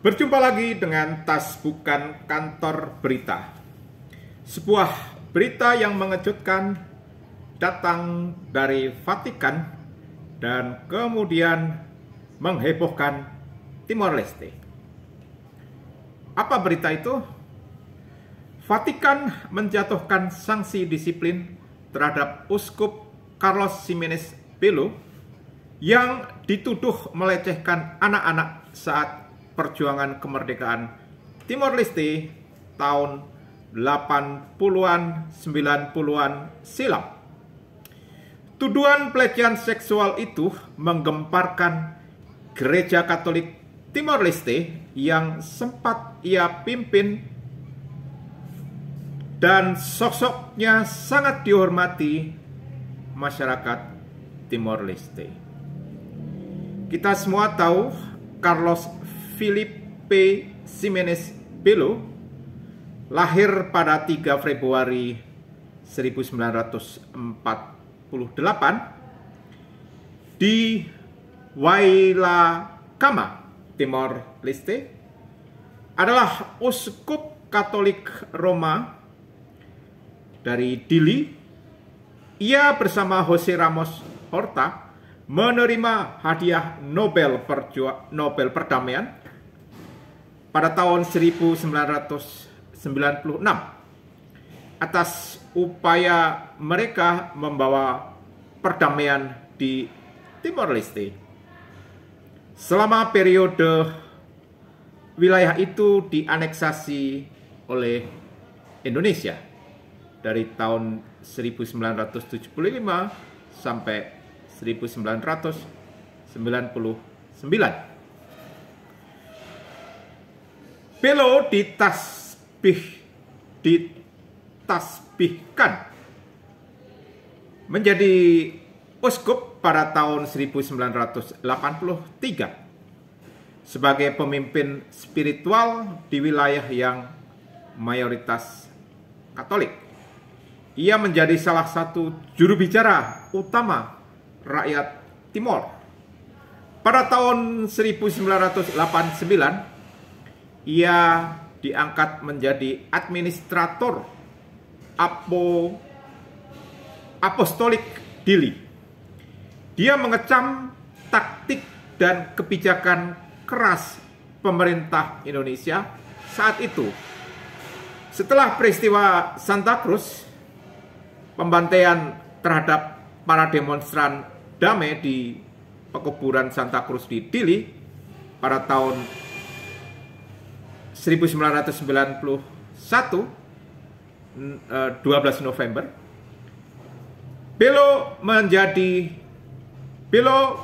Berjumpa lagi dengan Tas Bukan Kantor Berita. Sebuah berita yang mengejutkan datang dari Vatikan dan kemudian menghebohkan Timor Leste. Apa berita itu? Vatikan menjatuhkan sanksi disiplin terhadap uskup Carlos Simenes Belo yang dituduh melecehkan anak-anak saat perjuangan kemerdekaan Timor Leste tahun 80-an 90-an silam. Tuduhan pelecehan seksual itu menggemparkan gereja Katolik Timor Leste yang sempat ia pimpin dan sosoknya sangat dihormati masyarakat Timor Leste. Kita semua tahu Carlos Filipe Simenes Belo lahir pada 3 Februari 1948 di Wailakama, Timor Leste, adalah uskup Katolik Roma dari Dili. Ia bersama Jose Ramos Horta menerima hadiah Nobel, Perjua Nobel Perdamaian pada tahun 1996 atas upaya mereka membawa perdamaian di Timor Leste. Selama periode wilayah itu dianeksasi oleh Indonesia dari tahun 1975 sampai 1999. Pelo ditasbih ditasbihkan menjadi uskup pada tahun 1983 sebagai pemimpin spiritual di wilayah yang mayoritas Katolik. Ia menjadi salah satu juru bicara utama rakyat Timor. Pada tahun 1989, ia diangkat menjadi administrator Apo Apostolik Dili. Dia mengecam taktik dan kebijakan keras pemerintah Indonesia saat itu. Setelah peristiwa Santa Cruz, pembantaian terhadap para demonstran damai di pekuburan Santa Cruz di Dili pada tahun 1991 12 eh, November Belo menjadi Belo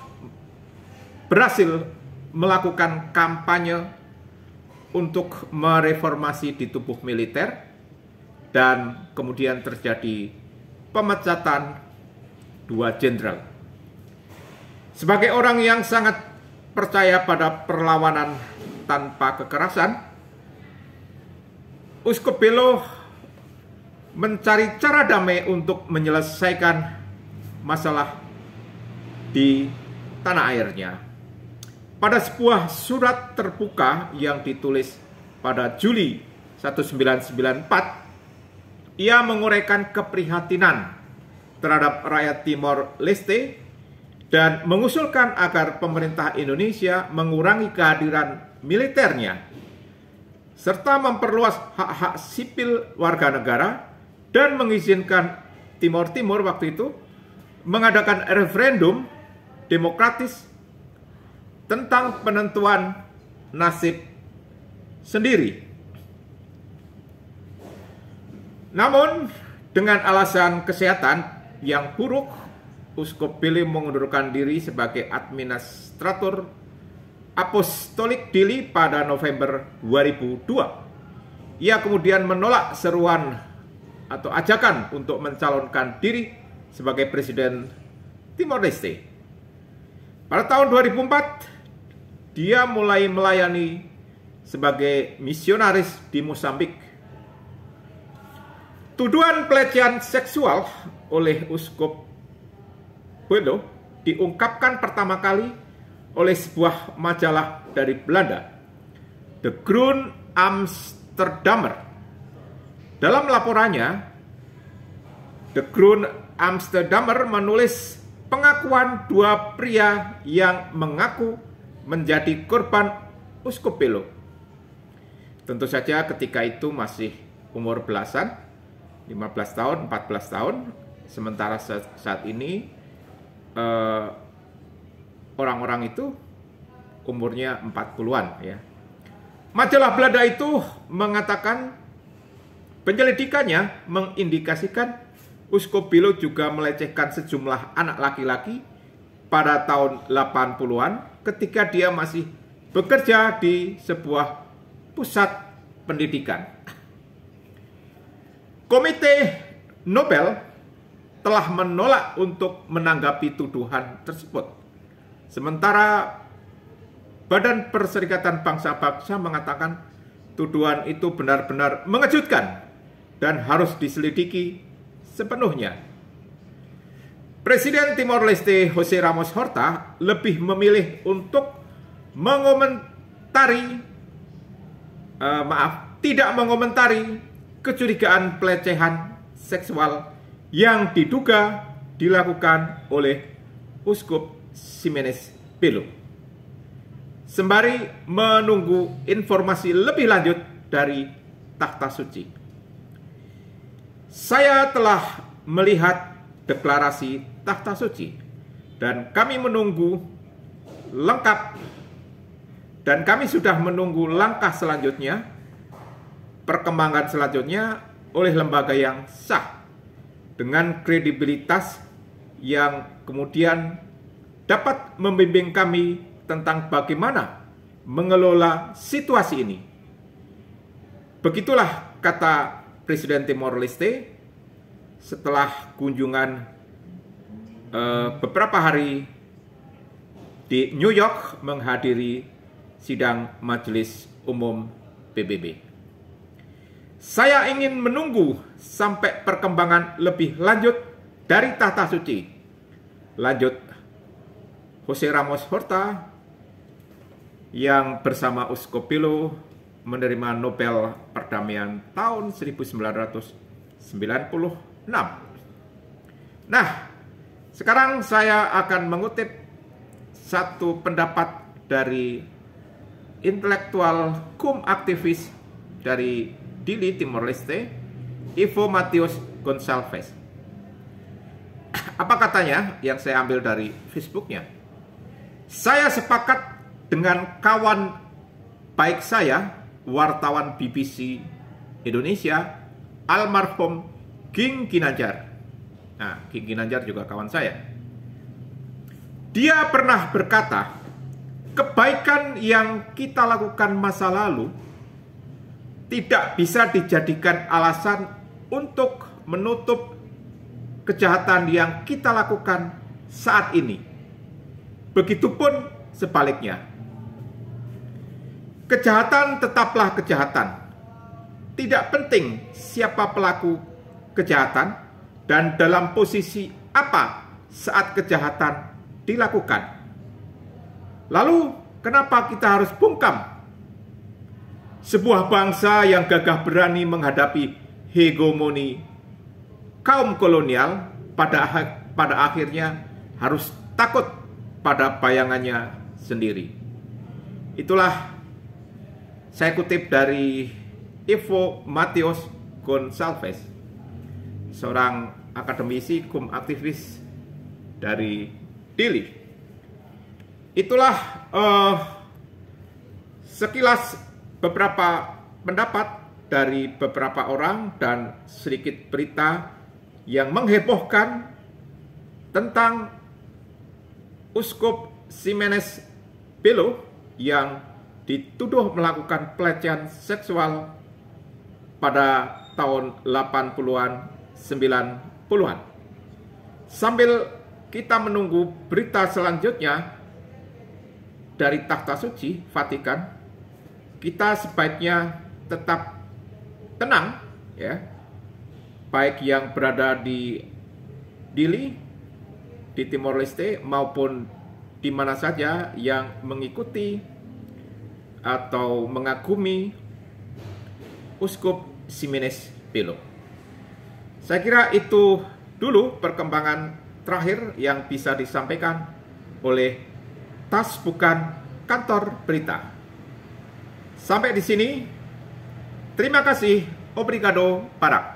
berhasil melakukan kampanye untuk mereformasi di tubuh militer dan kemudian terjadi pemecatan dua jenderal. Sebagai orang yang sangat percaya pada perlawanan tanpa kekerasan, Uskup Belo mencari cara damai untuk menyelesaikan masalah di tanah airnya. Pada sebuah surat terbuka yang ditulis pada Juli 1994, ia menguraikan keprihatinan terhadap rakyat Timor Leste dan mengusulkan agar pemerintah Indonesia mengurangi kehadiran militernya serta memperluas hak-hak sipil warga negara dan mengizinkan Timor Timur waktu itu mengadakan referendum demokratis tentang penentuan nasib sendiri. Namun dengan alasan kesehatan yang buruk, Uskup Billy mengundurkan diri sebagai administrator Apostolic Dili pada November 2002. Ia kemudian menolak seruan atau ajakan untuk mencalonkan diri sebagai presiden Timor Leste. Pada tahun 2004, dia mulai melayani sebagai misionaris di Musambik. Tuduhan pelecehan seksual oleh Uskup Bueno diungkapkan pertama kali oleh sebuah majalah dari Belanda, The Groen Amsterdamer. Dalam laporannya, The Groen Amsterdamer menulis pengakuan dua pria yang mengaku menjadi korban Uskupilo. Tentu saja ketika itu masih umur belasan, 15 tahun, 14 tahun, sementara saat ini eh, orang-orang itu umurnya 40-an ya. Majalah Belanda itu mengatakan penyelidikannya mengindikasikan Usko Bilo juga melecehkan sejumlah anak laki-laki pada tahun 80-an ketika dia masih bekerja di sebuah pusat pendidikan. Komite Nobel telah menolak untuk menanggapi tuduhan tersebut. Sementara Badan Perserikatan Bangsa-Bangsa mengatakan tuduhan itu benar-benar mengejutkan dan harus diselidiki sepenuhnya. Presiden Timor Leste Jose Ramos Horta lebih memilih untuk mengomentari uh, maaf, tidak mengomentari kecurigaan pelecehan seksual yang diduga dilakukan oleh uskup Simenes Pilu, Sembari menunggu informasi lebih lanjut dari tahta suci. Saya telah melihat deklarasi tahta suci dan kami menunggu lengkap dan kami sudah menunggu langkah selanjutnya perkembangan selanjutnya oleh lembaga yang sah dengan kredibilitas yang kemudian dapat membimbing kami tentang bagaimana mengelola situasi ini. Begitulah kata Presiden Timor Leste setelah kunjungan uh, beberapa hari di New York menghadiri sidang Majelis Umum PBB. Saya ingin menunggu sampai perkembangan lebih lanjut dari tahta suci. Lanjut Jose Ramos Horta yang bersama Usko Pilo menerima Nobel Perdamaian tahun 1996. Nah, sekarang saya akan mengutip satu pendapat dari intelektual kum aktivis dari Dili Timor Leste, Ivo Matius Gonsalves. Apa katanya yang saya ambil dari Facebooknya? Saya sepakat dengan kawan baik saya, wartawan BBC Indonesia, almarhum King Kinajar. Nah, King Kinajar juga kawan saya. Dia pernah berkata, kebaikan yang kita lakukan masa lalu tidak bisa dijadikan alasan untuk menutup kejahatan yang kita lakukan saat ini. Begitupun sebaliknya. Kejahatan tetaplah kejahatan. Tidak penting siapa pelaku kejahatan dan dalam posisi apa saat kejahatan dilakukan. Lalu, kenapa kita harus bungkam? Sebuah bangsa yang gagah berani menghadapi hegemoni kaum kolonial pada pada akhirnya harus takut pada bayangannya sendiri. Itulah saya kutip dari Evo Matius Gonsalves, seorang akademisi kum aktivis dari Dili. Itulah uh, sekilas beberapa pendapat dari beberapa orang dan sedikit berita yang menghebohkan tentang Uskup Simenes Belo yang dituduh melakukan pelecehan seksual pada tahun 80-an 90-an. Sambil kita menunggu berita selanjutnya dari takhta suci Vatikan, kita sebaiknya tetap tenang ya. Baik yang berada di Dili di Timor Leste maupun di mana saja yang mengikuti atau mengagumi Uskup Simenes Pilu. Saya kira itu dulu perkembangan terakhir yang bisa disampaikan oleh Tas Bukan Kantor Berita. Sampai di sini, terima kasih. Obrigado, para.